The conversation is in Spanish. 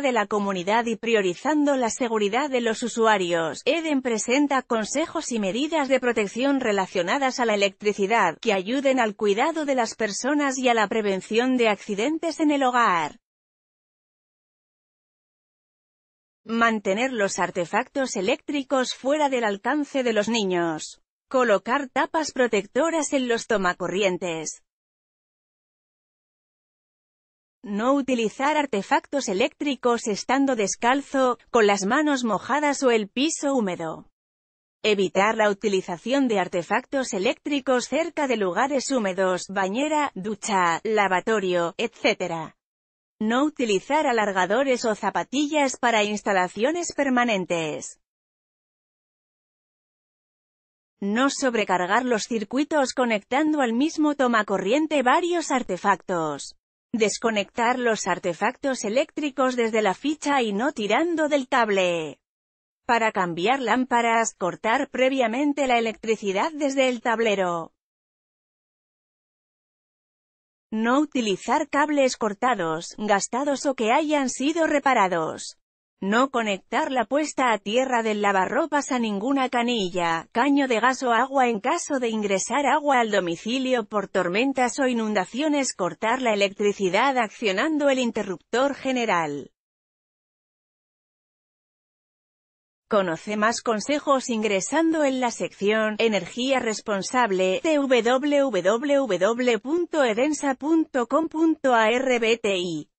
de la comunidad y priorizando la seguridad de los usuarios. Eden presenta consejos y medidas de protección relacionadas a la electricidad, que ayuden al cuidado de las personas y a la prevención de accidentes en el hogar. Mantener los artefactos eléctricos fuera del alcance de los niños. Colocar tapas protectoras en los tomacorrientes. No utilizar artefactos eléctricos estando descalzo, con las manos mojadas o el piso húmedo. Evitar la utilización de artefactos eléctricos cerca de lugares húmedos, bañera, ducha, lavatorio, etc. No utilizar alargadores o zapatillas para instalaciones permanentes. No sobrecargar los circuitos conectando al mismo tomacorriente varios artefactos. Desconectar los artefactos eléctricos desde la ficha y no tirando del cable. Para cambiar lámparas, cortar previamente la electricidad desde el tablero. No utilizar cables cortados, gastados o que hayan sido reparados. No conectar la puesta a tierra del lavarropas a ninguna canilla, caño de gas o agua en caso de ingresar agua al domicilio por tormentas o inundaciones. Cortar la electricidad accionando el interruptor general. Conoce más consejos ingresando en la sección Energía responsable www.edensa.com.arbti.